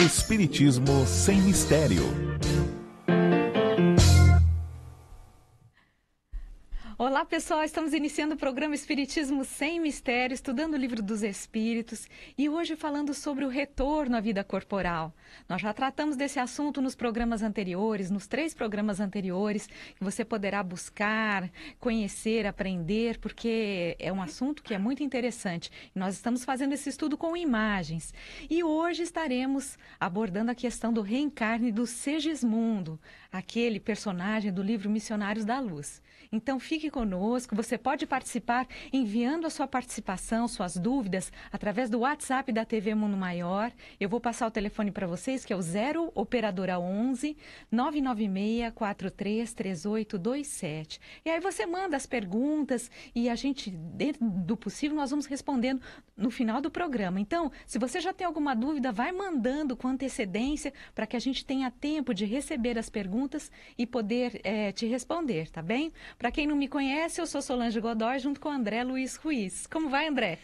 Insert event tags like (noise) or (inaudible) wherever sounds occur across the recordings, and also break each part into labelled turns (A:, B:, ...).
A: Espiritismo sem mistério.
B: Olá, pessoal. Estamos iniciando o programa Espiritismo sem Mistério, estudando o livro dos Espíritos e hoje falando sobre o retorno à vida corporal. Nós já tratamos desse assunto nos programas anteriores, nos três programas anteriores, que você poderá buscar, conhecer, aprender, porque é um assunto que é muito interessante. Nós estamos fazendo esse estudo com imagens. E hoje estaremos abordando a questão do reencarne do Segismundo, aquele personagem do livro Missionários da Luz. Então fique conosco, você pode participar enviando a sua participação, suas dúvidas através do WhatsApp da TV Mundo Maior. Eu vou passar o telefone para vocês que é o 0 operadora 11 996 433827. E aí você manda as perguntas e a gente dentro do possível nós vamos respondendo no final do programa. Então, se você já tem alguma dúvida, vai mandando com antecedência para que a gente tenha tempo de receber as perguntas e poder é, te responder, tá bem? Para quem não me conhece, eu sou Solange Godoy junto com André Luiz Ruiz. Como vai, André?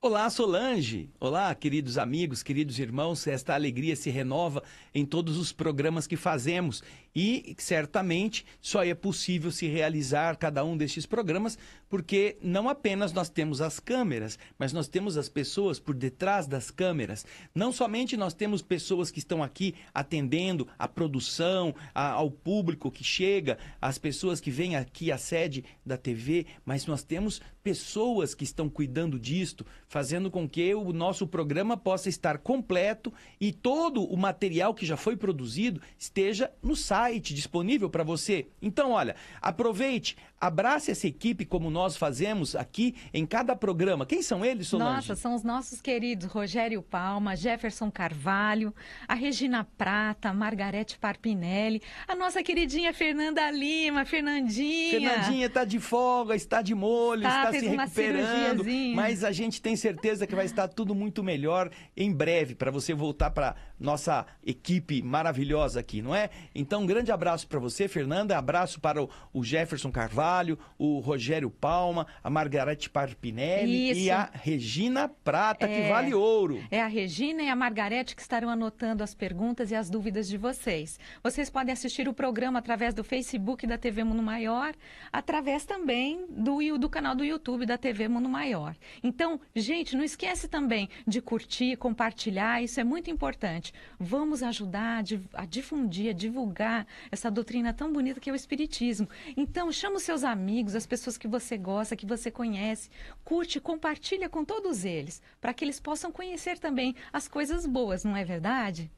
A: Olá, Solange! Olá, queridos amigos, queridos irmãos. Esta alegria se renova em todos os programas que fazemos e certamente só é possível se realizar cada um destes programas porque não apenas nós temos as câmeras, mas nós temos as pessoas por detrás das câmeras. Não somente nós temos pessoas que estão aqui atendendo à produção, a, ao público que chega, às pessoas que vêm aqui à sede da TV, mas nós temos pessoas que estão cuidando disto, fazendo com que o nosso programa possa estar completo e todo o material que já foi produzido esteja no site site disponível para você. Então, olha, aproveite, Abrace essa equipe como nós fazemos aqui em cada programa. Quem são eles, Solange? Nossa,
B: são os nossos queridos Rogério Palma, Jefferson Carvalho, a Regina Prata, a Margarete Parpinelli, a nossa queridinha Fernanda Lima, Fernandinha. Fernandinha
A: está de folga, está de molho, tá, está se recuperando, mas a gente tem certeza que vai estar tudo muito melhor em breve para você voltar para nossa equipe maravilhosa aqui, não é? Então, um grande abraço para você, Fernanda, abraço para o Jefferson Carvalho o Rogério Palma, a Margarete Parpinelli Isso. e a Regina Prata, é, que vale ouro.
B: É a Regina e a Margarete que estarão anotando as perguntas e as dúvidas de vocês. Vocês podem assistir o programa através do Facebook da TV Mundo Maior, através também do, do canal do YouTube da TV Mundo Maior. Então, gente, não esquece também de curtir, compartilhar, isso é muito importante. Vamos ajudar a difundir, a divulgar essa doutrina tão bonita que é o Espiritismo. Então, chama o seu seus amigos, as pessoas que você gosta, que você conhece. Curte, compartilha com todos eles, para que eles possam conhecer também as coisas boas, não é verdade?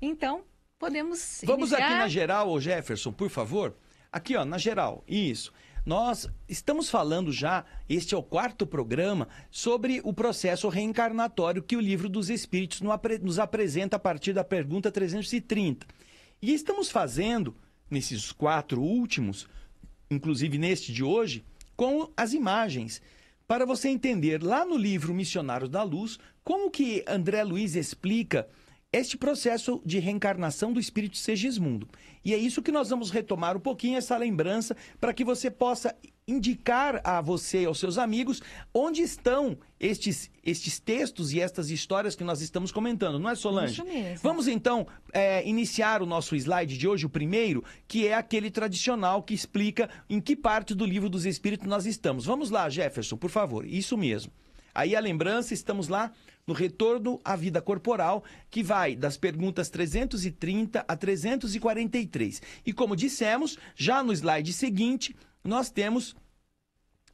B: Então, podemos Vamos iniciar... aqui na
A: geral, Jefferson, por favor. Aqui, ó, na geral. Isso. Nós estamos falando já, este é o quarto programa, sobre o processo reencarnatório que o livro dos Espíritos nos apresenta a partir da pergunta 330. E estamos fazendo, nesses quatro últimos, inclusive neste de hoje, com as imagens, para você entender lá no livro Missionários da Luz como que André Luiz explica este processo de reencarnação do espírito Segismundo. E é isso que nós vamos retomar um pouquinho essa lembrança para que você possa indicar a você e aos seus amigos onde estão estes, estes textos e estas histórias que nós estamos comentando, não é, Solange? Isso mesmo. Vamos então é, iniciar o nosso slide de hoje, o primeiro, que é aquele tradicional que explica em que parte do livro dos Espíritos nós estamos. Vamos lá, Jefferson, por favor. Isso mesmo. Aí a lembrança, estamos lá no retorno à vida corporal, que vai das perguntas 330 a 343. E como dissemos, já no slide seguinte, nós temos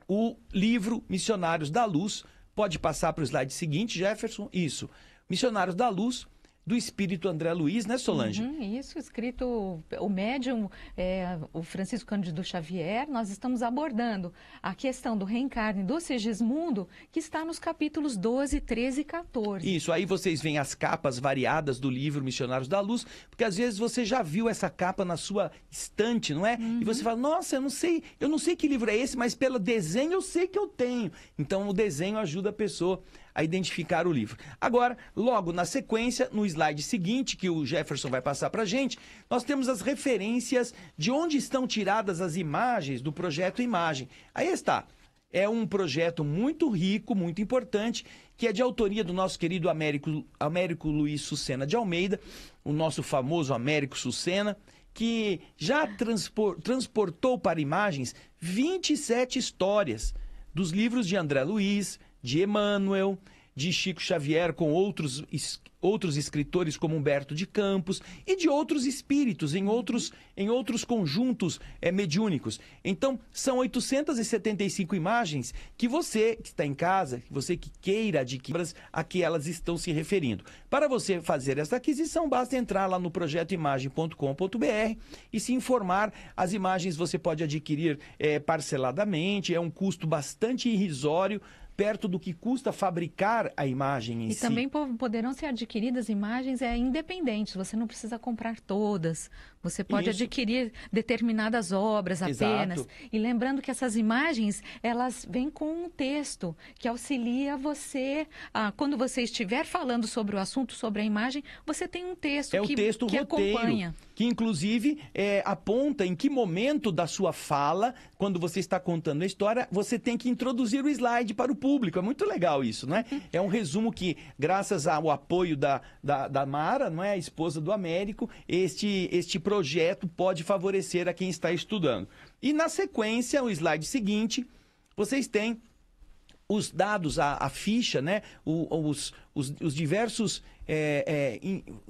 A: o livro Missionários da Luz. Pode passar para o slide seguinte, Jefferson. Isso. Missionários da Luz do espírito André Luiz, né, Solange?
B: Uhum, isso, escrito o médium, é, o Francisco Cândido Xavier, nós estamos abordando a questão do reencarne do Segismundo, que está nos capítulos 12, 13 e 14.
A: Isso, aí vocês veem as capas variadas do livro Missionários da Luz, porque às vezes você já viu essa capa na sua estante, não é? Uhum. E você uhum. fala, nossa, eu não sei, eu não sei que livro é esse, mas pelo desenho eu sei que eu tenho. Então o desenho ajuda a pessoa a identificar o livro. Agora, logo na sequência, no slide seguinte, que o Jefferson vai passar para a gente, nós temos as referências de onde estão tiradas as imagens do projeto Imagem. Aí está. É um projeto muito rico, muito importante, que é de autoria do nosso querido Américo, Américo Luiz Sucena de Almeida, o nosso famoso Américo Sucena, que já transpor, transportou para imagens 27 histórias dos livros de André Luiz, de Emmanuel, de Chico Xavier com outros, outros escritores como Humberto de Campos e de outros espíritos em outros, em outros conjuntos é, mediúnicos. Então, são 875 imagens que você que está em casa, que você que queira adquirir, a que elas estão se referindo. Para você fazer essa aquisição, basta entrar lá no projetoimagem.com.br e se informar. As imagens você pode adquirir é, parceladamente, é um custo bastante irrisório perto do que custa fabricar a imagem em e si. E também
B: poderão ser adquiridas imagens é, independentes, você não precisa comprar todas. Você pode Isso. adquirir determinadas obras apenas. Exato. E lembrando que essas imagens, elas vêm com um texto que auxilia você. A, quando você estiver falando sobre o assunto, sobre a imagem, você tem um texto é que, o texto que roteiro, acompanha.
A: Que, inclusive, é, aponta em que momento da sua fala, quando você está contando a história, você tem que introduzir o slide para o público. É muito legal isso, não é? Uhum. É um resumo que, graças ao apoio da, da, da Mara, não é? a esposa do Américo, este, este projeto pode favorecer a quem está estudando. E na sequência, o slide seguinte, vocês têm os dados, a, a ficha, né? O, os, os, os, diversos é, é,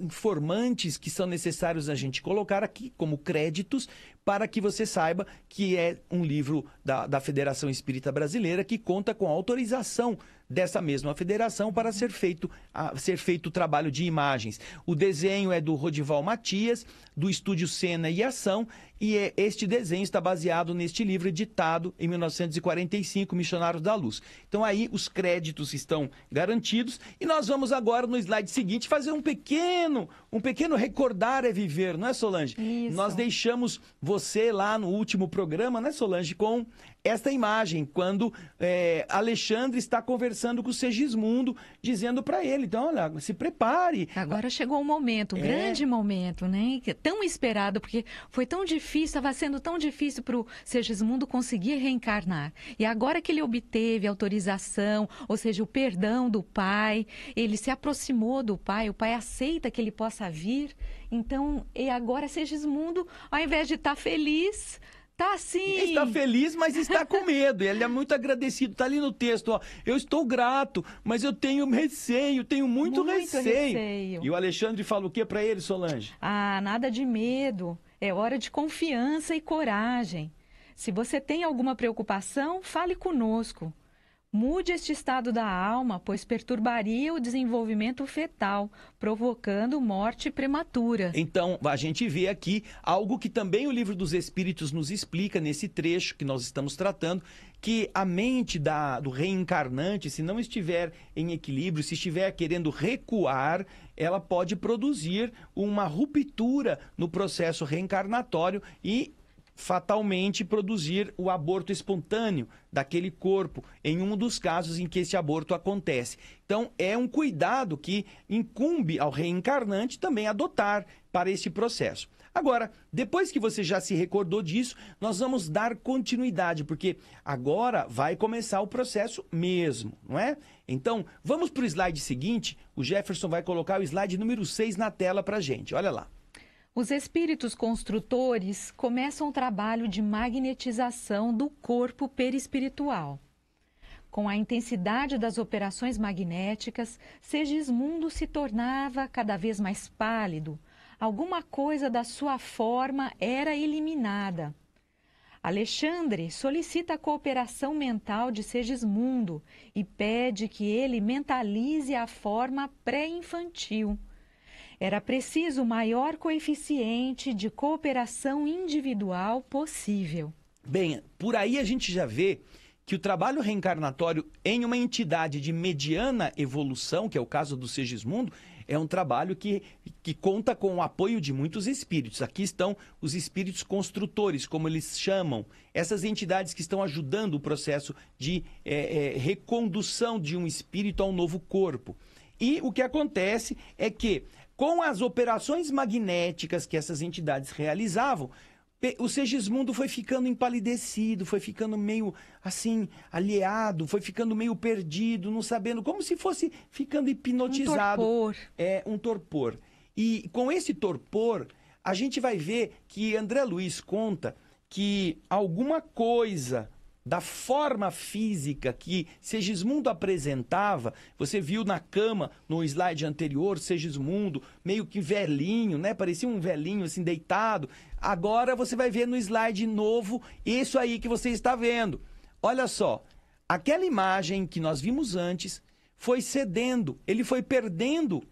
A: informantes que são necessários a gente colocar aqui como créditos para que você saiba que é um livro da, da Federação Espírita Brasileira que conta com autorização dessa mesma federação para ser feito, a, ser feito o trabalho de imagens. O desenho é do Rodival Matias, do Estúdio Cena e Ação, e é, este desenho está baseado neste livro editado em 1945, Missionários da Luz. Então aí os créditos estão garantidos e nós vamos agora no slide seguinte fazer um pequeno, um pequeno recordar é viver, não é Solange? Isso. Nós deixamos você lá no último programa, né Solange, com esta imagem quando é, Alexandre está conversando com o Segismundo, dizendo para ele, então olha, se prepare. Agora chegou o momento, o é... grande
B: momento, né? É tão esperado porque foi tão difícil difícil, estava sendo tão difícil para o Segismundo conseguir reencarnar. E agora que ele obteve autorização, ou seja, o perdão do pai, ele se aproximou do pai, o pai aceita que ele possa vir. Então, e agora Segismundo, ao invés de estar tá feliz, Tá
A: sim. Está feliz, mas está com medo. Ele é muito agradecido. Está ali no texto, ó. Eu estou grato, mas eu tenho receio, tenho muito, muito receio. receio. E o Alexandre fala o que para ele, Solange?
B: Ah, nada de medo. É hora de confiança e coragem. Se você tem alguma preocupação, fale conosco. Mude este estado da alma, pois perturbaria o desenvolvimento fetal, provocando morte prematura.
A: Então, a gente vê aqui algo que também o livro dos Espíritos nos explica nesse trecho que nós estamos tratando, que a mente da, do reencarnante, se não estiver em equilíbrio, se estiver querendo recuar, ela pode produzir uma ruptura no processo reencarnatório e fatalmente produzir o aborto espontâneo daquele corpo, em um dos casos em que esse aborto acontece. Então, é um cuidado que incumbe ao reencarnante também adotar para esse processo. Agora, depois que você já se recordou disso, nós vamos dar continuidade, porque agora vai começar o processo mesmo, não é? Então, vamos para o slide seguinte. O Jefferson vai colocar o slide número 6 na tela para gente. Olha lá.
B: Os espíritos construtores começam o trabalho de magnetização do corpo perispiritual. Com a intensidade das operações magnéticas, Segismundo se tornava cada vez mais pálido, alguma coisa da sua forma era eliminada. Alexandre solicita a cooperação mental de Segismundo e pede que ele mentalize a forma pré-infantil. Era preciso o maior coeficiente de cooperação individual possível.
A: Bem, por aí a gente já vê que o trabalho reencarnatório em uma entidade de mediana evolução, que é o caso do Segismundo, é um trabalho que, que conta com o apoio de muitos espíritos. Aqui estão os espíritos construtores, como eles chamam, essas entidades que estão ajudando o processo de é, é, recondução de um espírito a um novo corpo. E o que acontece é que, com as operações magnéticas que essas entidades realizavam, o Segismundo foi ficando empalidecido, foi ficando meio assim, aliado, foi ficando meio perdido, não sabendo, como se fosse ficando hipnotizado. Um torpor. É, um torpor. E com esse torpor, a gente vai ver que André Luiz conta que alguma coisa da forma física que Segismundo apresentava. Você viu na cama, no slide anterior, Segismundo meio que velhinho, né? Parecia um velhinho assim deitado. Agora você vai ver no slide novo isso aí que você está vendo. Olha só, aquela imagem que nós vimos antes foi cedendo, ele foi perdendo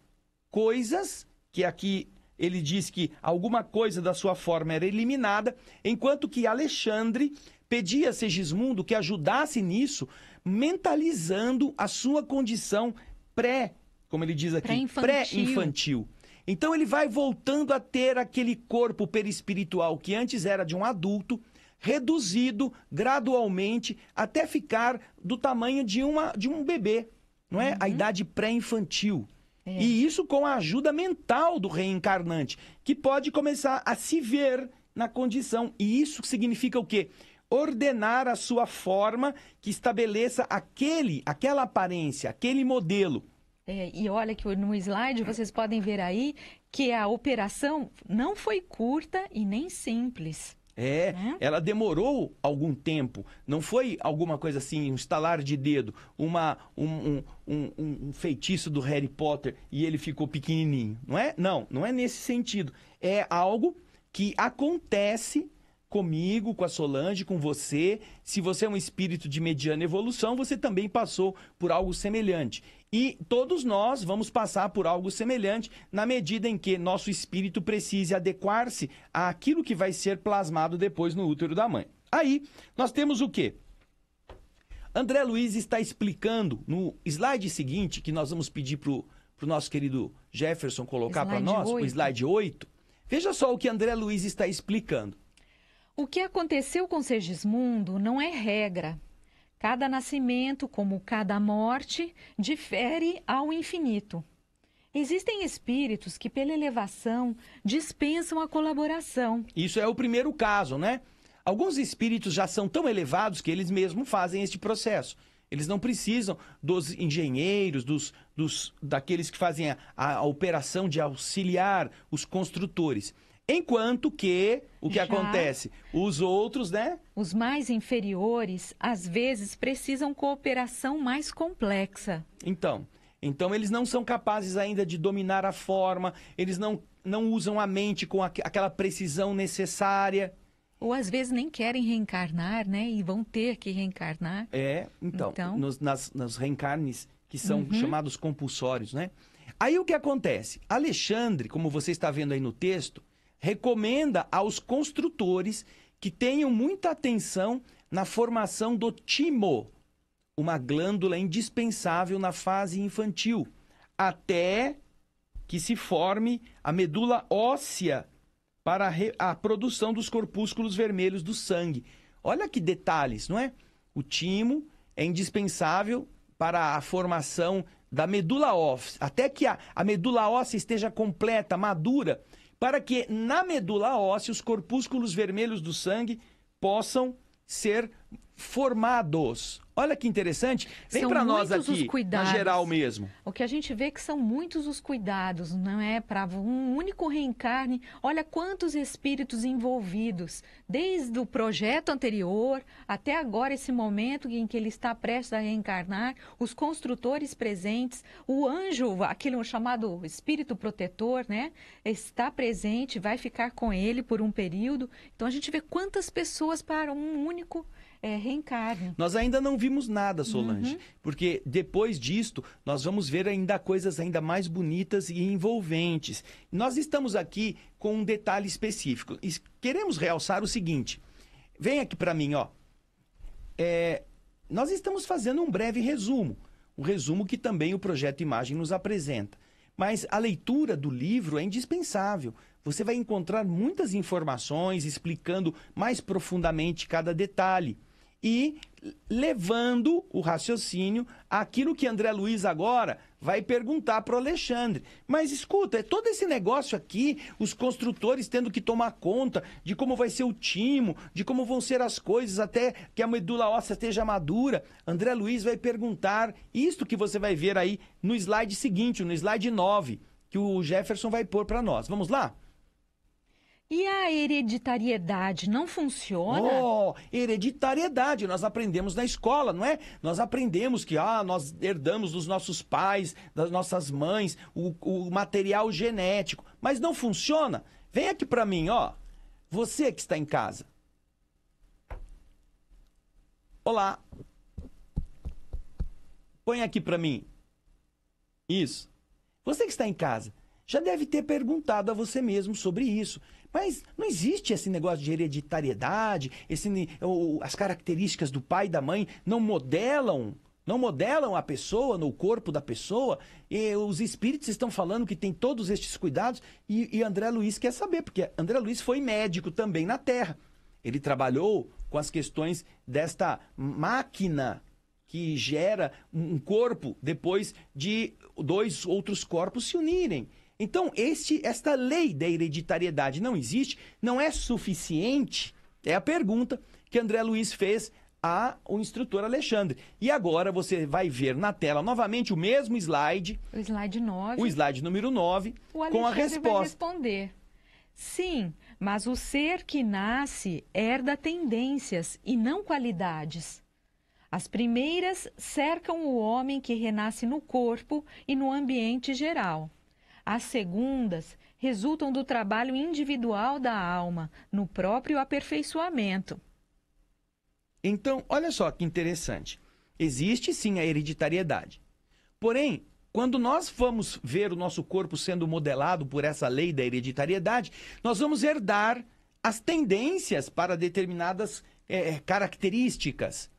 A: coisas que aqui ele diz que alguma coisa da sua forma era eliminada, enquanto que Alexandre pedia a Segismundo que ajudasse nisso, mentalizando a sua condição pré, como ele diz aqui, pré-infantil. Pré então ele vai voltando a ter aquele corpo perispiritual que antes era de um adulto, reduzido gradualmente até ficar do tamanho de, uma, de um bebê, não é? Uhum. A idade pré-infantil. É. E isso com a ajuda mental do reencarnante, que pode começar a se ver na condição. E isso significa o quê? ordenar a sua forma que estabeleça aquele, aquela aparência, aquele modelo.
B: É, e olha que no slide vocês podem ver aí que a operação não foi curta e nem simples.
A: É, né? ela demorou algum tempo. Não foi alguma coisa assim, um estalar de dedo, uma, um, um, um, um feitiço do Harry Potter e ele ficou pequenininho. Não é? Não, não é nesse sentido. É algo que acontece comigo, com a Solange, com você. Se você é um espírito de mediana evolução, você também passou por algo semelhante. E todos nós vamos passar por algo semelhante na medida em que nosso espírito precise adequar-se àquilo que vai ser plasmado depois no útero da mãe. Aí, nós temos o quê? André Luiz está explicando no slide seguinte, que nós vamos pedir para o nosso querido Jefferson colocar para nós, 8. o slide 8. Veja só o que André Luiz está explicando.
B: O que aconteceu com Segismundo não é regra. Cada nascimento, como cada morte, difere ao infinito. Existem espíritos que, pela elevação, dispensam a colaboração.
A: Isso é o primeiro caso, né? Alguns espíritos já são tão elevados que eles mesmos fazem este processo. Eles não precisam dos engenheiros, dos, dos daqueles que fazem a, a, a operação de auxiliar os construtores. Enquanto que o que Já acontece? Os outros, né?
B: Os mais inferiores, às vezes, precisam cooperação mais complexa.
A: Então, então eles não são capazes ainda de dominar a forma, eles não, não usam a mente com aquela precisão necessária.
B: Ou às vezes nem querem reencarnar, né? E vão ter que reencarnar.
A: É, então, então... Nos, nas, nos reencarnes que são uhum. chamados compulsórios, né? Aí o que acontece? Alexandre, como você está vendo aí no texto, recomenda aos construtores que tenham muita atenção na formação do timo, uma glândula indispensável na fase infantil, até que se forme a medula óssea para a, produção dos corpúsculos vermelhos do sangue. Olha que detalhes, não é? O timo é indispensável para a formação da medula óssea, até que a, a medula óssea esteja completa, madura, para que na medula óssea os corpúsculos vermelhos do sangue possam ser formados. Olha que interessante. Vem para nós aqui, na geral mesmo.
B: O que a gente vê é que são muitos os cuidados, não é? Para um único reencarne, olha quantos espíritos envolvidos, desde o projeto anterior até agora esse momento em que ele está prestes a reencarnar, os construtores presentes, o anjo, aquele chamado espírito protetor, né? Está presente, vai ficar com ele por um período. Então a gente vê quantas pessoas para um único reencarne é, reencarne.
A: Nós ainda não vimos nada, Solange, uhum. porque depois disto nós vamos ver ainda coisas ainda mais bonitas e envolventes. Nós estamos aqui com um detalhe específico e queremos realçar o seguinte. Vem aqui para mim, ó. É, nós estamos fazendo um breve resumo, um resumo que também o projeto Imagem nos apresenta. Mas a leitura do livro é indispensável. Você vai encontrar muitas informações explicando mais profundamente cada detalhe e levando o raciocínio aquilo que André Luiz agora vai perguntar para o Alexandre. Mas escuta, é todo esse negócio aqui, os construtores tendo que tomar conta de como vai ser o timo, de como vão ser as coisas até que a medula óssea esteja madura. André Luiz vai perguntar isto que você vai ver aí no slide seguinte, no slide 9, que o Jefferson vai pôr para nós. Vamos lá?
B: E a hereditariedade não funciona? Oh,
A: hereditariedade, nós aprendemos na escola, não é? Nós aprendemos que ah, nós herdamos dos nossos pais, das nossas mães, o, o material genético. Mas não funciona? Vem aqui para mim, ó. Você que está em casa. Olá. Põe aqui para mim. Isso. Você que está em casa já deve ter perguntado a você mesmo sobre isso. Mas não existe esse negócio de hereditariedade, esse, as características do pai e da mãe não modelam não modelam a pessoa no corpo da pessoa. E os espíritos estão falando que tem todos estes cuidados e, e André Luiz quer saber, porque André Luiz foi médico também na Terra. Ele trabalhou com as questões desta máquina que gera um corpo depois de dois outros corpos se unirem. Então, este, esta lei da hereditariedade não existe, não é suficiente? É a pergunta que André Luiz fez a o instrutor Alexandre. E agora você vai ver na tela novamente o mesmo slide.
B: O slide 9. O
A: slide número 9, com a resposta. Vai
B: responder. Sim, mas o ser que nasce herda tendências e não qualidades. As primeiras cercam o homem que renasce no corpo e no ambiente geral. As segundas resultam do trabalho individual da alma, no próprio aperfeiçoamento.
A: Então, olha só que interessante. Existe sim a hereditariedade. Porém, quando nós vamos ver o nosso corpo sendo modelado por essa lei da hereditariedade, nós vamos herdar as tendências para determinadas é, é características.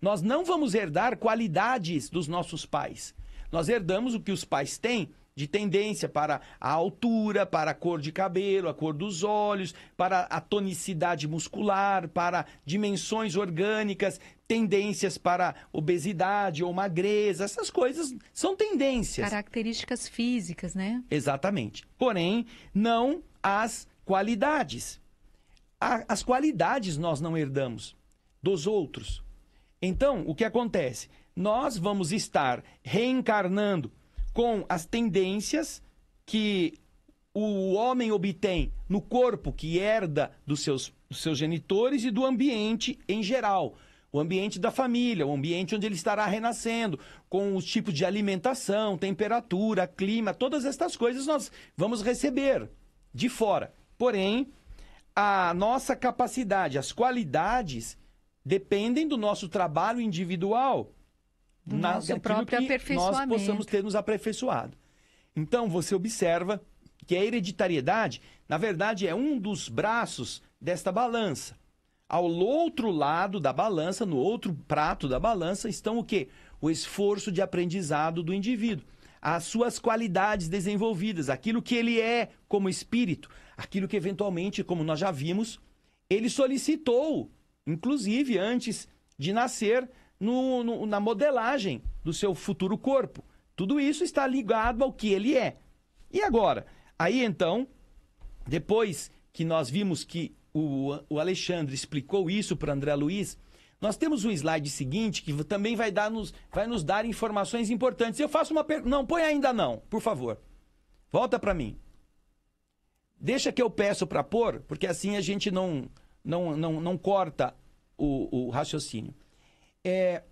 A: Nós não vamos herdar qualidades dos nossos pais. Nós herdamos o que os pais têm, de tendência para a altura, para a cor de cabelo, a cor dos olhos, para a tonicidade muscular, para dimensões orgânicas, tendências para obesidade ou magreza, essas coisas são tendências.
B: Características físicas,
A: né? Exatamente. Porém, não as qualidades. As qualidades nós não herdamos dos outros. Então, o que acontece? Nós vamos estar reencarnando com as tendências que o homem obtém no corpo que herda dos seus, dos seus genitores e do ambiente em geral. O ambiente da família, o ambiente onde ele estará renascendo, com os tipos de alimentação, temperatura, clima, todas estas coisas nós vamos receber de fora. Porém, a nossa capacidade, as qualidades dependem do nosso trabalho individual do na, próprio que aperfeiçoamento. nós possamos ter nos aperfeiçoado. Então, você observa que a hereditariedade, na verdade, é um dos braços desta balança. Ao outro lado da balança, no outro prato da balança, estão o quê? O esforço de aprendizado do indivíduo, as suas qualidades desenvolvidas, aquilo que ele é como espírito, aquilo que eventualmente, como nós já vimos, ele solicitou, inclusive antes de nascer, no, no, na modelagem do seu futuro corpo. Tudo isso está ligado ao que ele é. E agora? Aí então, depois que nós vimos que o, o Alexandre explicou isso para André Luiz, nós temos um slide seguinte que também vai, dar nos, vai nos dar informações importantes. Eu faço uma pergunta. Não, põe ainda não, por favor. Volta para mim. Deixa que eu peço para pôr, porque assim a gente não, não, não, não corta o, o raciocínio é,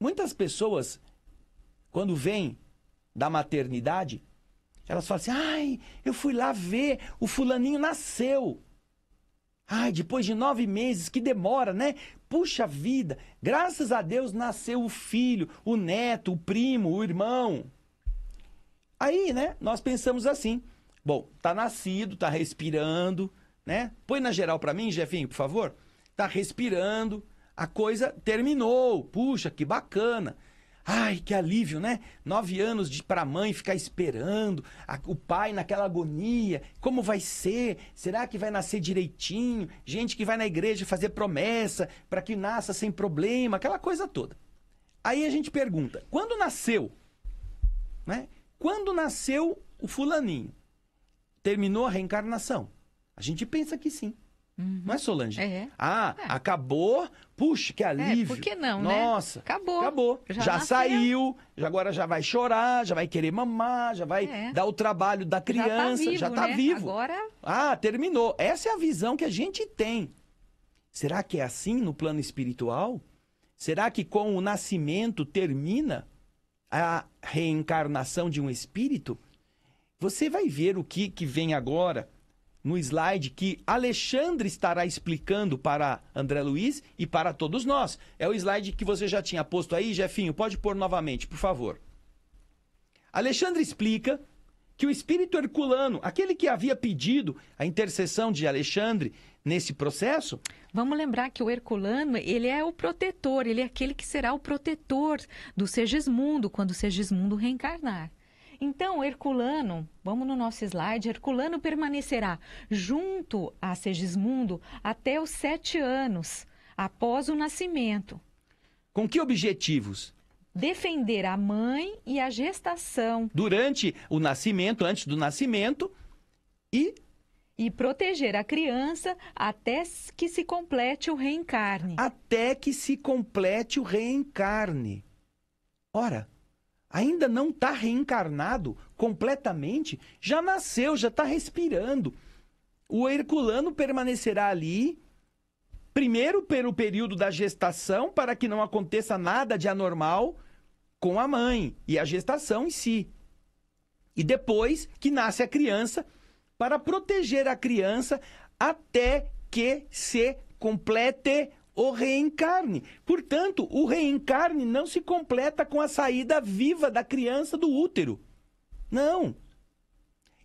A: muitas pessoas, quando vêm da maternidade, elas falam assim: ai, eu fui lá ver, o fulaninho nasceu. Ai, depois de nove meses, que demora, né? Puxa vida, graças a Deus nasceu o filho, o neto, o primo, o irmão. Aí, né, nós pensamos assim: bom, tá nascido, tá respirando, né? Põe na geral para mim, Jefinho, por favor. Tá respirando, a coisa terminou. Puxa, que bacana. Ai, que alívio, né? Nove anos de para a mãe ficar esperando, a, o pai naquela agonia. Como vai ser? Será que vai nascer direitinho? Gente que vai na igreja fazer promessa para que nasça sem problema, aquela coisa toda. Aí a gente pergunta: quando nasceu? Né? Quando nasceu o fulaninho? Terminou a reencarnação? A gente pensa que sim. Uhum. Não é, Solange? É. Ah, é. acabou. Puxa, que é, alívio. É, por que não, né? Nossa. Acabou. Acabou. Já, já saiu, já agora já vai chorar, já vai querer mamar, já vai é. dar o trabalho da tá criança, já tá vivo. Já tá né? vivo. Agora... Ah, terminou. Essa é a visão que a gente tem. Será que é assim no plano espiritual? Será que com o nascimento termina a reencarnação de um espírito? Você vai ver o que, que vem agora no slide que Alexandre estará explicando para André Luiz e para todos nós. É o slide que você já tinha posto aí, Jefinho. Pode pôr novamente, por favor. Alexandre explica que o espírito herculano, aquele que havia pedido a intercessão de Alexandre nesse processo?
B: Vamos lembrar que o Herculano, ele é o protetor, ele é aquele que será o protetor do Segismundo quando Segismundo reencarnar. Então, Herculano, vamos no nosso slide, Herculano permanecerá junto a Segismundo até os sete anos após o nascimento.
A: Com que objetivos?
B: Defender a mãe e a gestação.
A: Durante o nascimento, antes do nascimento,
B: e e proteger a criança até que se complete o reencarne.
A: Até que se complete o reencarne. Ora, ainda não está reencarnado completamente, já nasceu, já está respirando. O Herculano permanecerá ali, primeiro pelo período da gestação, para que não aconteça nada de anormal com a mãe e a gestação em si. E depois que nasce a criança, para proteger a criança até que se complete o reencarne. Portanto, o reencarne não se completa com a saída viva da criança do útero. Não.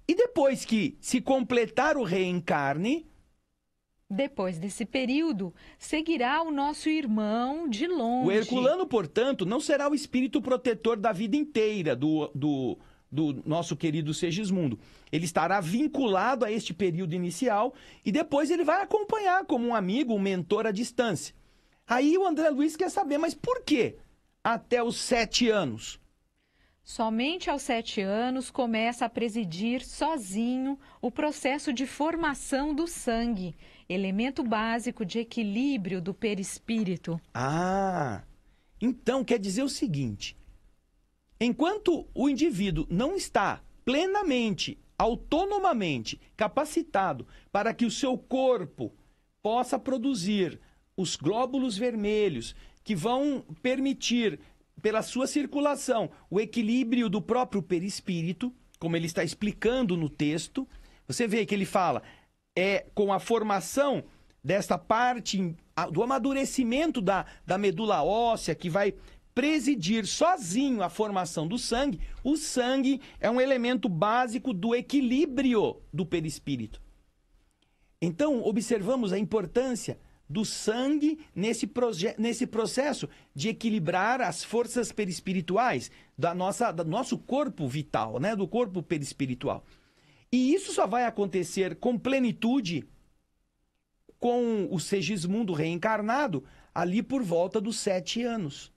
A: E depois que se completar o reencarne.
B: Depois desse período, seguirá o nosso irmão de longe. O Herculano,
A: portanto, não será o espírito protetor da vida inteira do, do, do nosso querido Segismundo. Ele estará vinculado a este período inicial e depois ele vai acompanhar como um amigo, um mentor à distância. Aí o André Luiz quer saber, mas por que Até os sete anos.
B: Somente aos sete anos começa a presidir sozinho o processo de formação do sangue, elemento básico de equilíbrio do perispírito.
A: Ah, então quer dizer o seguinte: Enquanto o indivíduo não está plenamente, autonomamente capacitado para que o seu corpo possa produzir os glóbulos vermelhos que vão permitir, pela sua circulação, o equilíbrio do próprio perispírito, como ele está explicando no texto. Você vê que ele fala é com a formação desta parte do amadurecimento da, da medula óssea que vai presidir sozinho a formação do sangue, o sangue é um elemento básico do equilíbrio do perispírito. Então, observamos a importância do sangue nesse, nesse processo de equilibrar as forças perispirituais da nossa, do nosso corpo vital, né? do corpo perispiritual. E isso só vai acontecer com plenitude com o Segismundo reencarnado ali por volta dos sete anos.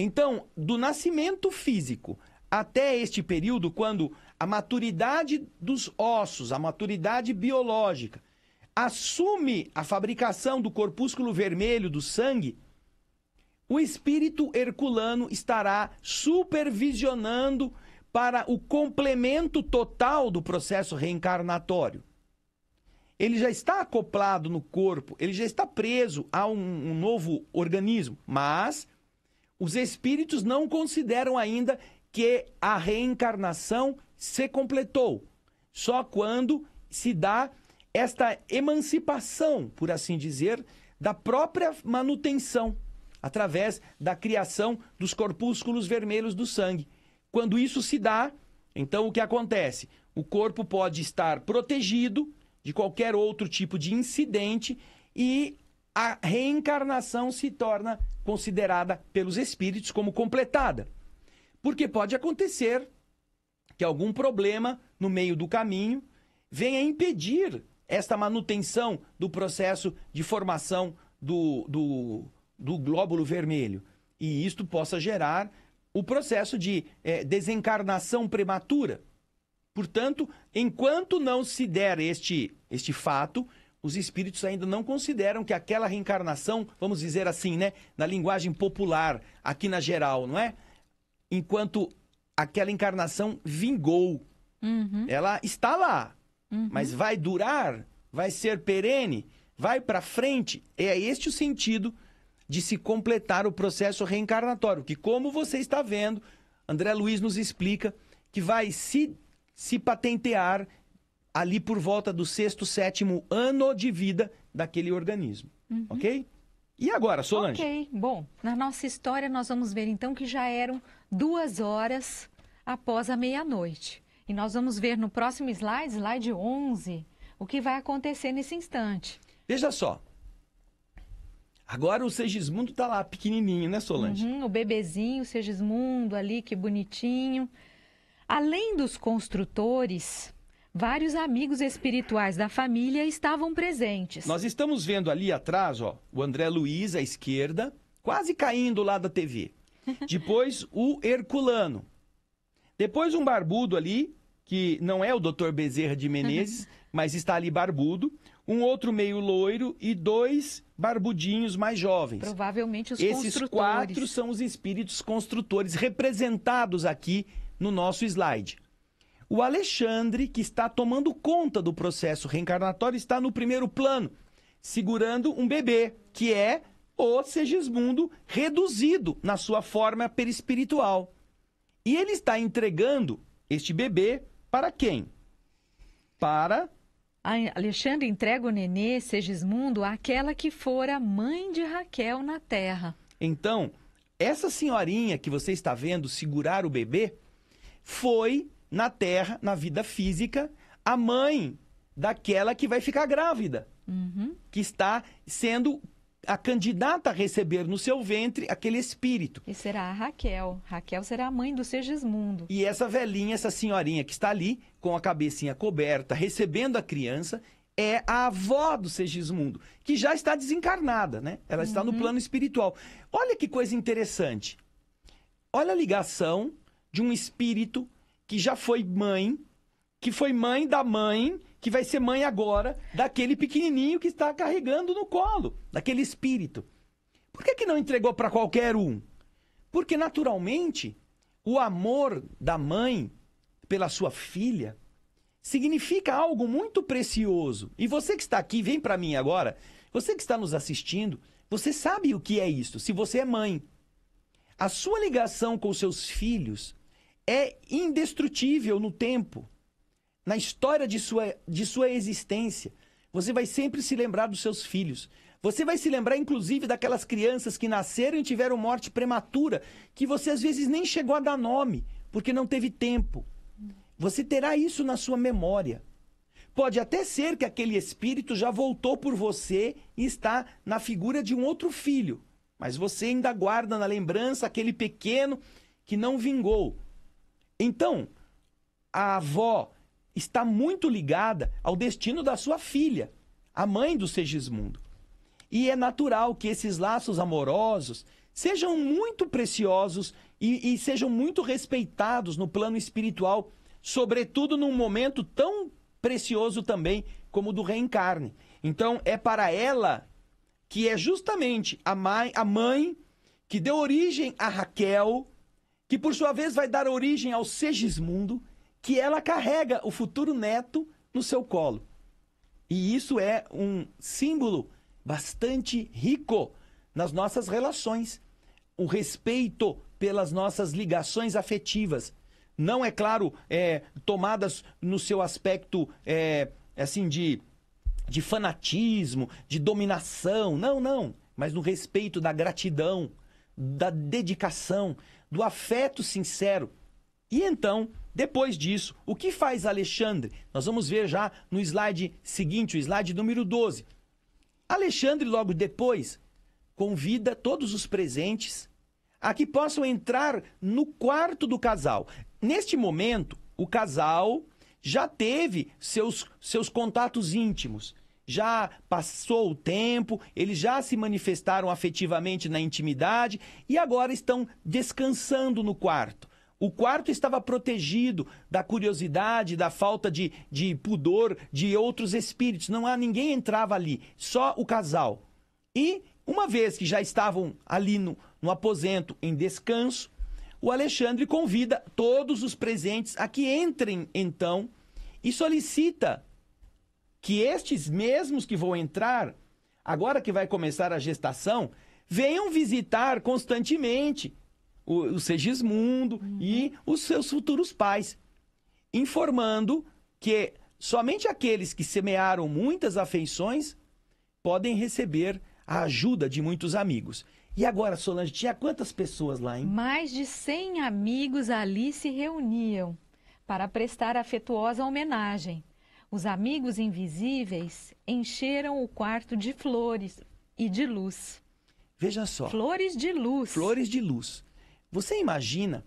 A: Então, do nascimento físico até este período, quando a maturidade dos ossos, a maturidade biológica, assume a fabricação do corpúsculo vermelho do sangue, o espírito herculano estará supervisionando para o complemento total do processo reencarnatório. Ele já está acoplado no corpo, ele já está preso a um, um novo organismo, mas os espíritos não consideram ainda que a reencarnação se completou. Só quando se dá esta emancipação, por assim dizer, da própria manutenção, através da criação dos corpúsculos vermelhos do sangue. Quando isso se dá, então o que acontece? O corpo pode estar protegido de qualquer outro tipo de incidente e a reencarnação se torna considerada pelos espíritos como completada. Porque pode acontecer que algum problema no meio do caminho venha impedir esta manutenção do processo de formação do, do, do glóbulo vermelho. E isto possa gerar o processo de é, desencarnação prematura. Portanto, enquanto não se der este, este fato, os espíritos ainda não consideram que aquela reencarnação, vamos dizer assim, né, na linguagem popular, aqui na geral, não é? Enquanto aquela encarnação vingou. Uhum. Ela está lá, uhum. mas vai durar, vai ser perene, vai para frente. É este o sentido de se completar o processo reencarnatório, que como você está vendo, André Luiz nos explica que vai se se patentear ali por volta do sexto, sétimo ano de vida daquele organismo. Uhum. Ok? E agora, Solange?
B: Ok, bom, na nossa história nós vamos ver então que já eram duas horas após a meia-noite. E nós vamos ver no próximo slide, slide 11, o que vai acontecer nesse instante.
A: Veja só. Agora o Segismundo está lá, pequenininho, né, Solange?
B: Uhum, o bebezinho, o Segismundo ali, que bonitinho. Além dos construtores, Vários amigos espirituais da família estavam presentes.
A: Nós estamos vendo ali atrás, ó, o André Luiz à esquerda, quase caindo lá da TV. (laughs) Depois o Herculano. Depois um barbudo ali, que não é o Dr. Bezerra de Menezes, (laughs) mas está ali barbudo. Um outro meio loiro e dois barbudinhos mais jovens.
B: Provavelmente os Esses quatro
A: são os espíritos construtores representados aqui no nosso slide. O Alexandre, que está tomando conta do processo reencarnatório, está no primeiro plano, segurando um bebê, que é o Segismundo reduzido na sua forma perispiritual. E ele está entregando este bebê para quem? Para.
B: A Alexandre entrega o nenê Segismundo àquela que fora mãe de Raquel na terra.
A: Então, essa senhorinha que você está vendo segurar o bebê foi na terra, na vida física, a mãe daquela que vai ficar grávida, uhum. que está sendo a candidata a receber no seu ventre aquele espírito. E
B: será a Raquel. Raquel será a mãe do Segismundo.
A: E essa velhinha, essa senhorinha que está ali, com a cabecinha coberta, recebendo a criança, é a avó do Segismundo, que já está desencarnada, né? Ela está uhum. no plano espiritual. Olha que coisa interessante. Olha a ligação de um espírito que já foi mãe, que foi mãe da mãe, que vai ser mãe agora, daquele pequenininho que está carregando no colo, daquele espírito. Por que, que não entregou para qualquer um? Porque, naturalmente, o amor da mãe pela sua filha significa algo muito precioso. E você que está aqui, vem para mim agora, você que está nos assistindo, você sabe o que é isso, se você é mãe. A sua ligação com seus filhos é indestrutível no tempo, na história de sua, de sua existência. Você vai sempre se lembrar dos seus filhos. Você vai se lembrar, inclusive, daquelas crianças que nasceram e tiveram morte prematura, que você às vezes nem chegou a dar nome, porque não teve tempo. Você terá isso na sua memória. Pode até ser que aquele espírito já voltou por você e está na figura de um outro filho, mas você ainda guarda na lembrança aquele pequeno que não vingou, então, a avó está muito ligada ao destino da sua filha, a mãe do Segismundo. E é natural que esses laços amorosos sejam muito preciosos e, e sejam muito respeitados no plano espiritual, sobretudo num momento tão precioso também como o do reencarne. Então, é para ela que é justamente a mãe, a mãe que deu origem a Raquel que por sua vez vai dar origem ao Segismundo, que ela carrega o futuro neto no seu colo. E isso é um símbolo bastante rico nas nossas relações. O respeito pelas nossas ligações afetivas. Não, é claro, é, tomadas no seu aspecto é, assim de, de fanatismo, de dominação. Não, não. Mas no respeito da gratidão, da dedicação, do afeto sincero. E então, depois disso, o que faz Alexandre? Nós vamos ver já no slide seguinte, o slide número 12. Alexandre, logo depois, convida todos os presentes a que possam entrar no quarto do casal. Neste momento, o casal já teve seus, seus contatos íntimos já passou o tempo, eles já se manifestaram afetivamente na intimidade e agora estão descansando no quarto. O quarto estava protegido da curiosidade, da falta de, de pudor de outros espíritos. Não há ninguém entrava ali, só o casal. E uma vez que já estavam ali no, no aposento em descanso, o Alexandre convida todos os presentes a que entrem então e solicita que estes mesmos que vão entrar, agora que vai começar a gestação, venham visitar constantemente o, o Segismundo uhum. e os seus futuros pais, informando que somente aqueles que semearam muitas afeições podem receber a ajuda de muitos amigos. E agora, Solange, tinha quantas pessoas lá, hein?
B: Mais de 100 amigos ali se reuniam para prestar afetuosa homenagem. Os amigos invisíveis encheram o quarto de
A: flores e de luz. Veja só. Flores de luz. Flores de luz. Você imagina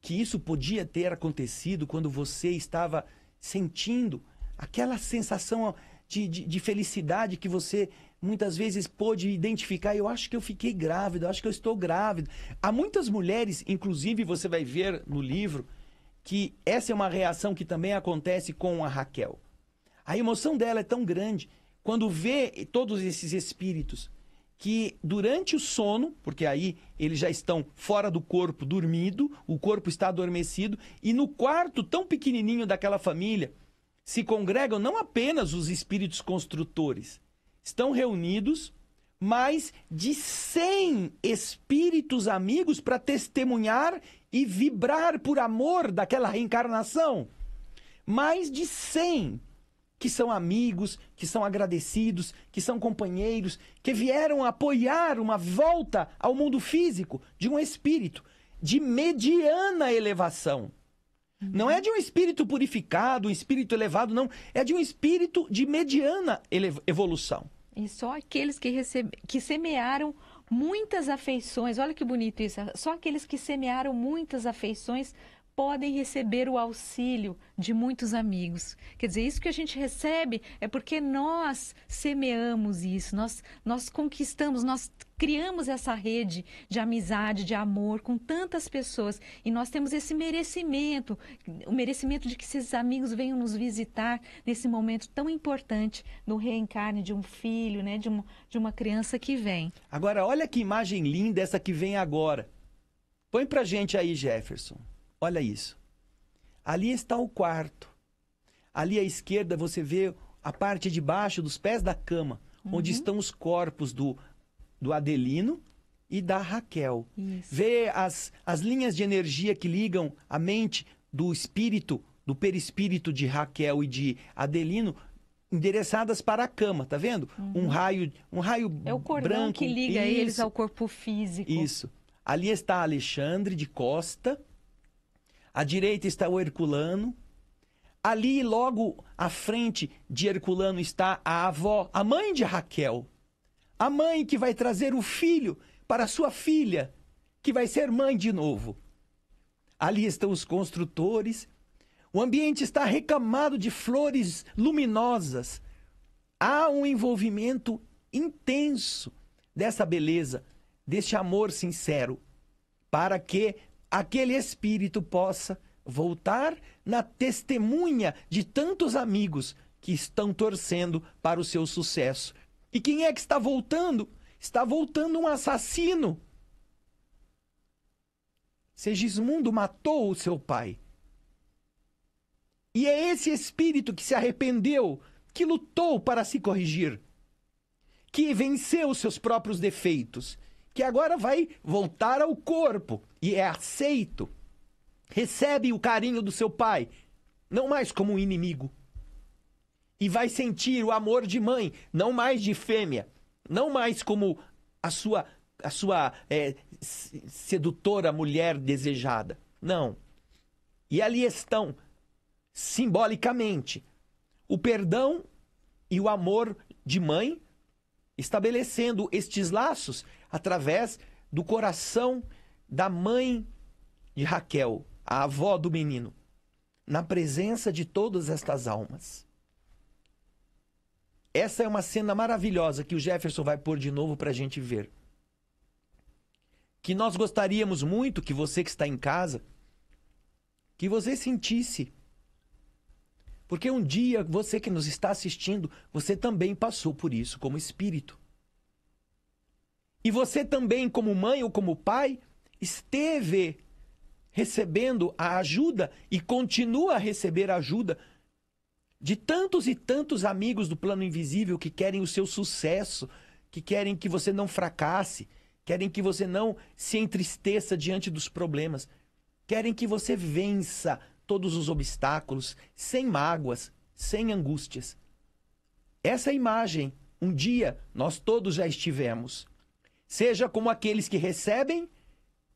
A: que isso podia ter acontecido quando você estava sentindo aquela sensação de, de, de felicidade que você muitas vezes pôde identificar, eu acho que eu fiquei grávida, eu acho que eu estou grávida. Há muitas mulheres, inclusive você vai ver no livro, que essa é uma reação que também acontece com a Raquel. A emoção dela é tão grande quando vê todos esses espíritos que durante o sono, porque aí eles já estão fora do corpo, dormido, o corpo está adormecido, e no quarto tão pequenininho daquela família se congregam não apenas os espíritos construtores, estão reunidos mais de 100 espíritos amigos para testemunhar e vibrar por amor daquela reencarnação. Mais de 100 que são amigos, que são agradecidos, que são companheiros, que vieram apoiar uma volta ao mundo físico de um espírito de mediana elevação. Não é de um espírito purificado, um espírito elevado, não. É de um espírito de mediana evolução. E
B: só aqueles que, recebe, que semearam muitas afeições, olha que bonito isso, só aqueles que semearam muitas afeições podem receber o auxílio de muitos amigos. Quer dizer, isso que a gente recebe é porque nós semeamos isso, nós, nós conquistamos, nós criamos essa rede de amizade, de amor com tantas pessoas e nós temos esse merecimento, o merecimento de que esses amigos venham nos visitar nesse momento tão importante no reencarne de um filho, né, de, um, de uma criança que vem.
A: Agora, olha que imagem linda essa que vem agora. Põe pra gente aí, Jefferson. Olha isso. Ali está o quarto. Ali à esquerda você vê a parte de baixo dos pés da cama, uhum. onde estão os corpos do, do Adelino e da Raquel. Isso. Vê as, as linhas de energia que ligam a mente do espírito, do perispírito de Raquel e de Adelino endereçadas para a cama, tá vendo? Uhum. Um raio, um raio branco. É o cordão branco. que liga Isso. eles ao
B: corpo físico.
A: Isso. Ali está Alexandre de Costa, à direita está o Herculano. Ali, logo à frente de Herculano, está a avó, a mãe de Raquel. A mãe que vai trazer o filho para sua filha, que vai ser mãe de novo. Ali estão os construtores. O ambiente está recamado de flores luminosas. Há um envolvimento intenso dessa beleza, deste amor sincero, para que aquele espírito possa voltar na testemunha de tantos amigos que estão torcendo para o seu sucesso. E quem é que está voltando? Está voltando um assassino. Segismundo matou o seu pai. E é esse espírito que se arrependeu, que lutou para se corrigir, que venceu os seus próprios defeitos, que agora vai voltar ao corpo e é aceito. Recebe o carinho do seu pai, não mais como um inimigo. E vai sentir o amor de mãe, não mais de fêmea, não mais como a sua a sua é, sedutora mulher desejada. Não. E ali estão simbolicamente o perdão e o amor de mãe estabelecendo estes laços através do coração da mãe de Raquel, a avó do menino, na presença de todas estas almas. Essa é uma cena maravilhosa que o Jefferson vai pôr de novo para a gente ver. Que nós gostaríamos muito que você que está em casa, que você sentisse. Porque um dia você que nos está assistindo, você também passou por isso como espírito. E você também, como mãe ou como pai, esteve recebendo a ajuda e continua a receber a ajuda de tantos e tantos amigos do plano invisível que querem o seu sucesso, que querem que você não fracasse, querem que você não se entristeça diante dos problemas, querem que você vença todos os obstáculos sem mágoas, sem angústias. Essa imagem, um dia nós todos já estivemos. Seja como aqueles que recebem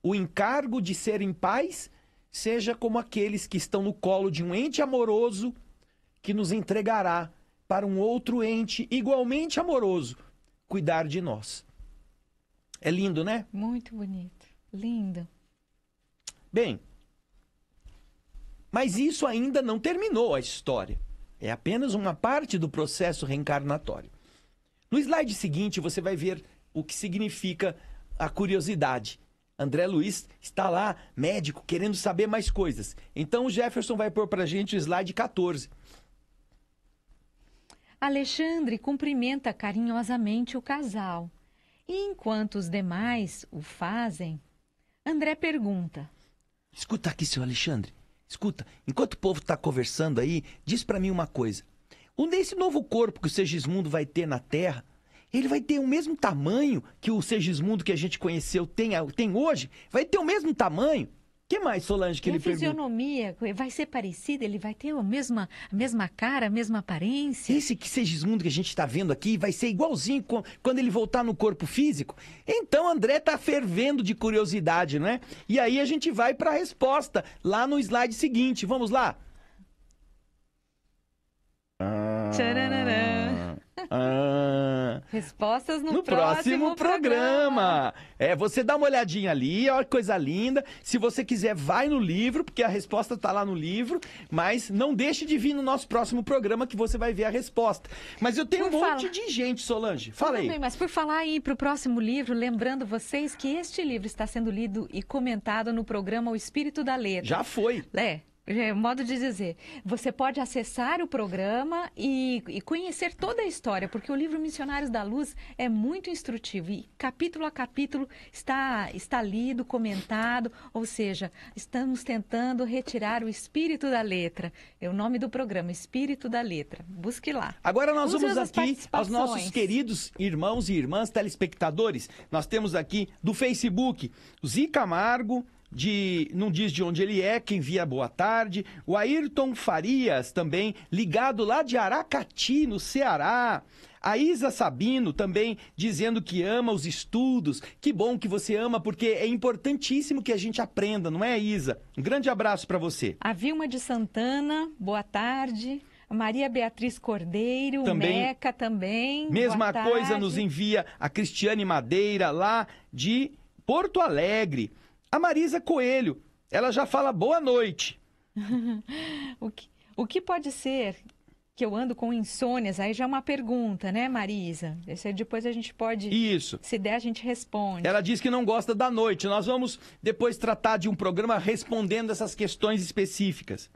A: o encargo de serem pais, seja como aqueles que estão no colo de um ente amoroso que nos entregará para um outro ente igualmente amoroso cuidar de nós. É lindo, né? Muito bonito. Lindo. Bem, mas isso ainda não terminou a história. É apenas uma parte do processo reencarnatório. No slide seguinte, você vai ver o que significa a curiosidade. André Luiz está lá, médico, querendo saber mais coisas. Então o Jefferson vai pôr para a gente o slide 14.
B: Alexandre cumprimenta carinhosamente o casal. E enquanto os demais o fazem, André pergunta:
A: Escuta aqui, seu Alexandre. Escuta, enquanto o povo está conversando aí, diz para mim uma coisa. onde esse novo corpo que o Segismundo vai ter na Terra, ele vai ter o mesmo tamanho que o Segismundo que a gente conheceu tem, tem hoje? Vai ter o mesmo tamanho? que mais, Solange, que e ele pergunta? A
B: fisionomia vai ser parecida? Ele vai ter a mesma, a mesma cara, a mesma aparência?
A: Esse que Segismundo que a gente está vendo aqui vai ser igualzinho com, quando ele voltar no corpo físico? Então, André tá fervendo de curiosidade, né? E aí a gente vai para a resposta lá no slide seguinte. Vamos lá? Ah... (laughs) Ah, Respostas
B: no, no próximo, próximo programa.
A: programa. É, você dá uma olhadinha ali, olha que coisa linda. Se você quiser, vai no livro, porque a resposta tá lá no livro. Mas não deixe de vir no nosso próximo programa que você vai ver a resposta. Mas eu tenho por um fala... monte de gente, Solange. Fala aí.
B: mas por falar aí pro próximo livro, lembrando vocês que este livro está sendo lido e comentado no programa O Espírito da Letra. Já foi. É, é, modo de dizer, você pode acessar o programa e, e, conhecer toda a história, porque o livro Missionários da Luz é muito instrutivo e capítulo a capítulo está, está lido, comentado, ou seja, estamos tentando retirar o espírito da letra. É o nome do programa, Espírito da Letra. Busque lá. Agora nós Use vamos aqui aos nossos
A: queridos irmãos e irmãs telespectadores. Nós temos aqui do Facebook, Zica Camargo, de não diz de onde ele é, quem via boa tarde. O Ayrton Farias também, ligado lá de Aracati, no Ceará. A Isa Sabino também dizendo que ama os estudos. Que bom que você ama, porque é importantíssimo que a gente aprenda, não é, Isa? Um grande abraço para você.
B: A Vilma de Santana, boa tarde. Maria Beatriz Cordeiro, também, Meca também. Mesma coisa nos
A: envia a Cristiane Madeira, lá de Porto Alegre. A Marisa Coelho, ela já fala boa noite.
B: (laughs) o, que, o que pode ser que eu ando com insônias? Aí já é uma pergunta, né, Marisa? Esse depois a gente pode. Isso. Se der, a gente responde.
A: Ela diz que não gosta da noite. Nós vamos depois tratar de um programa respondendo essas questões específicas.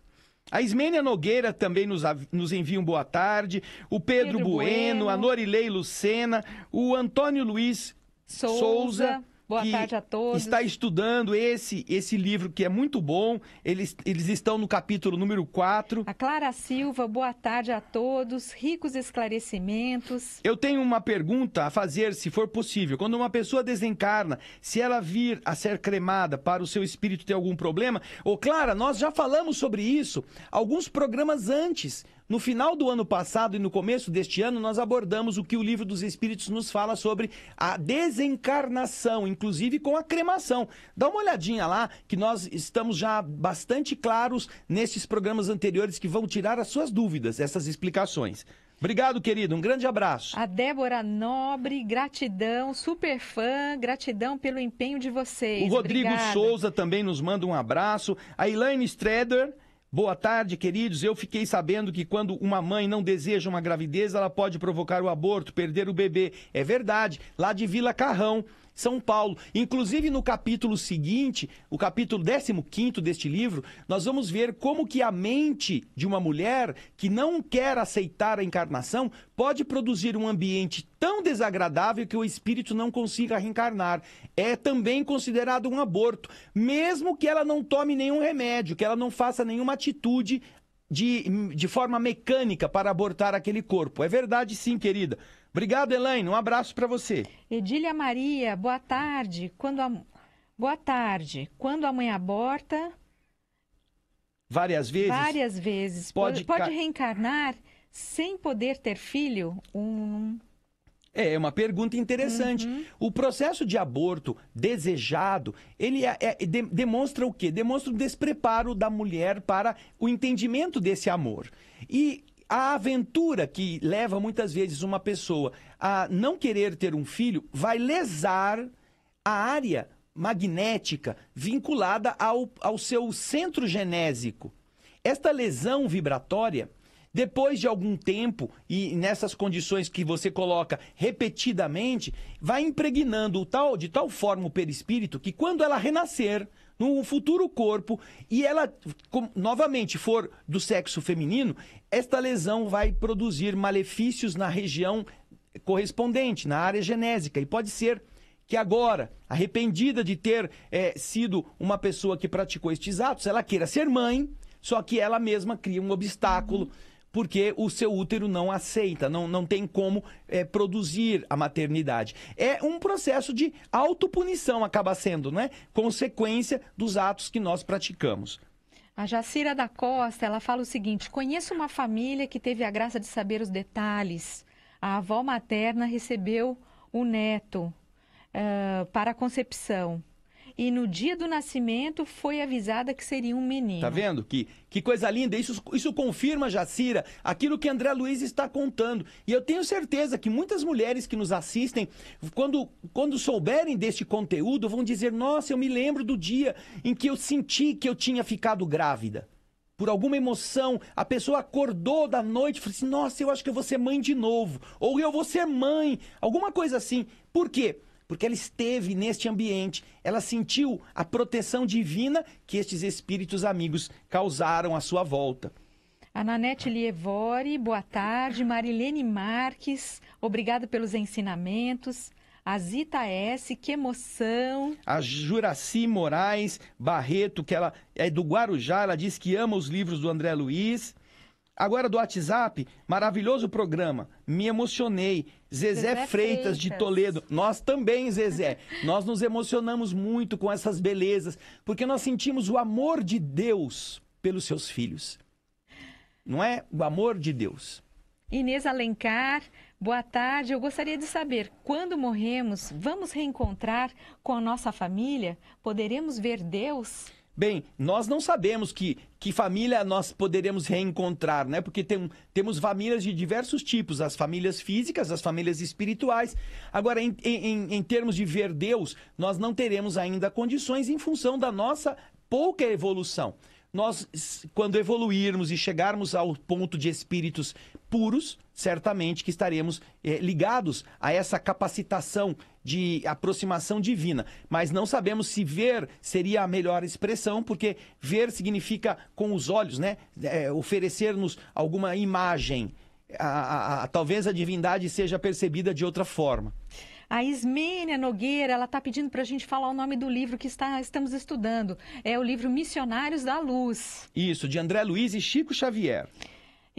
A: A Ismênia Nogueira também nos, nos envia um boa tarde. O Pedro, Pedro bueno, bueno, a Norilei Lucena, o Antônio Luiz Souza, Souza Boa tarde a todos. Está estudando esse esse livro que é muito bom. Eles, eles estão no capítulo número 4. A Clara
B: Silva, boa tarde a todos. Ricos esclarecimentos.
A: Eu tenho uma pergunta a fazer, se for possível. Quando uma pessoa desencarna, se ela vir a ser cremada para o seu espírito ter algum problema. Ô, Clara, nós já falamos sobre isso alguns programas antes. No final do ano passado e no começo deste ano, nós abordamos o que o Livro dos Espíritos nos fala sobre a desencarnação, inclusive com a cremação. Dá uma olhadinha lá, que nós estamos já bastante claros nesses programas anteriores que vão tirar as suas dúvidas, essas explicações. Obrigado, querido. Um grande abraço.
B: A Débora Nobre, gratidão, super fã, gratidão pelo empenho de vocês. O Rodrigo Obrigada.
A: Souza também nos manda um abraço. A Elaine Streder Boa tarde, queridos. Eu fiquei sabendo que quando uma mãe não deseja uma gravidez, ela pode provocar o aborto, perder o bebê. É verdade. Lá de Vila Carrão, são Paulo. Inclusive no capítulo seguinte, o capítulo 15 deste livro, nós vamos ver como que a mente de uma mulher que não quer aceitar a encarnação pode produzir um ambiente tão desagradável que o espírito não consiga reencarnar. É também considerado um aborto, mesmo que ela não tome nenhum remédio, que ela não faça nenhuma atitude de, de forma mecânica para abortar aquele corpo. É verdade, sim, querida. Obrigado, Elaine. Um abraço para você.
B: Edília Maria, boa tarde. Quando a... Boa tarde. Quando a mãe aborta.
A: Várias vezes? Várias vezes. Pode, pode
B: reencarnar sem poder ter filho? Um.
A: É, é uma pergunta interessante. Uhum. O processo de aborto desejado, ele é, é, de, demonstra o quê? Demonstra o despreparo da mulher para o entendimento desse amor. E a aventura que leva muitas vezes uma pessoa a não querer ter um filho vai lesar a área magnética vinculada ao, ao seu centro genésico. Esta lesão vibratória, depois de algum tempo e nessas condições que você coloca repetidamente, vai impregnando o tal de tal forma o perispírito que quando ela renascer, no futuro corpo e ela com, novamente for do sexo feminino, esta lesão vai produzir malefícios na região correspondente, na área genésica e pode ser que agora, arrependida de ter é, sido uma pessoa que praticou estes atos, ela queira ser mãe, só que ela mesma cria um obstáculo. Uhum porque o seu útero não aceita, não, não tem como é, produzir a maternidade. É um processo de autopunição, acaba sendo, não é? Consequência dos atos que nós praticamos.
B: A Jacira da Costa, ela fala o seguinte: conheço uma família que teve a graça de saber os detalhes. A avó materna recebeu o neto uh, para a concepção e no dia do nascimento foi avisada que seria um menino. Tá
A: vendo? Que, que coisa linda. Isso, isso confirma, Jacira, aquilo que André Luiz está contando. E eu tenho certeza que muitas mulheres que nos assistem, quando, quando souberem deste conteúdo, vão dizer: Nossa, eu me lembro do dia em que eu senti que eu tinha ficado grávida por alguma emoção, a pessoa acordou da noite e falou assim: Nossa, eu acho que eu vou ser mãe de novo. Ou eu vou ser mãe. Alguma coisa assim. Por quê? porque ela esteve neste ambiente, ela sentiu a proteção divina que estes espíritos amigos causaram à sua volta.
B: A Nanete Lievore, boa tarde. Marilene Marques, obrigado pelos ensinamentos. A Zita S, que emoção.
A: A Juraci Moraes Barreto, que ela é do Guarujá, ela diz que ama os livros do André Luiz. Agora do WhatsApp, maravilhoso programa. Me emocionei. Zezé, Zezé Freitas, Freitas, de Toledo. Nós também, Zezé. nós nos emocionamos muito com essas belezas, porque nós sentimos o amor de Deus pelos seus filhos. Não é? O amor de Deus.
B: Inês Alencar, boa tarde. Eu gostaria de saber, quando morremos, vamos reencontrar com a nossa família? Poderemos ver
A: Deus? Bem, nós não sabemos que, que família nós poderemos reencontrar, né? Porque tem, temos famílias de diversos tipos, as famílias físicas, as famílias espirituais. Agora, em, em, em termos de ver Deus, nós não teremos ainda condições em função da nossa pouca evolução. Nós, quando evoluirmos e chegarmos ao ponto de espíritos puros, certamente que estaremos eh, ligados a essa capacitação de aproximação divina. Mas não sabemos se ver seria a melhor expressão, porque ver significa com os olhos, né? É, Oferecer-nos alguma imagem. A, a, a, talvez a divindade seja percebida de outra forma.
B: A Ismênia Nogueira, ela está pedindo para a gente falar o nome do livro que está, estamos estudando. É o livro Missionários da Luz.
A: Isso, de André Luiz e Chico Xavier.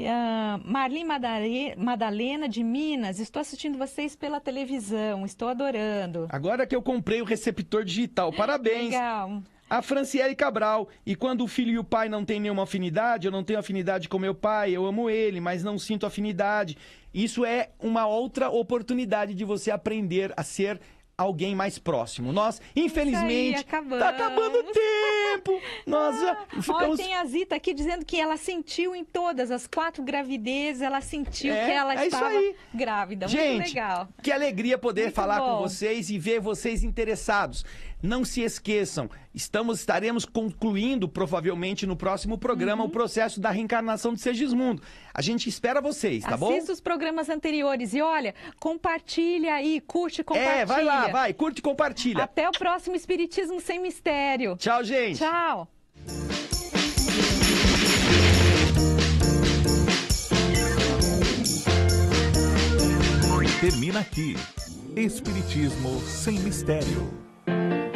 B: Ah, Marli Madalena de Minas, estou assistindo vocês pela televisão, estou adorando.
A: Agora que eu comprei o receptor digital, parabéns! Legal. A Franciele Cabral, e quando o filho e o pai não têm nenhuma afinidade, eu não tenho afinidade com meu pai, eu amo ele, mas não sinto afinidade. Isso é uma outra oportunidade de você aprender a ser alguém mais próximo. Nós, infelizmente, aí, tá acabando o tempo. Nós já ah, ficamos... Ó, tem
B: a Zita aqui dizendo que ela sentiu em todas as quatro gravidezes, ela sentiu é, que ela é estava grávida. Gente, Muito legal.
A: que alegria poder Muito falar bom. com vocês e ver vocês interessados. Não se esqueçam, estamos estaremos concluindo provavelmente no próximo programa uhum. o processo da reencarnação de Segismundo. A gente espera vocês, tá Assista bom? Assista
B: os programas anteriores e olha, compartilha aí, curte, compartilha. É, vai lá, vai,
A: curte e compartilha. Até
B: o próximo Espiritismo sem Mistério. Tchau,
A: gente. Tchau. Termina aqui. Espiritismo sem mistério.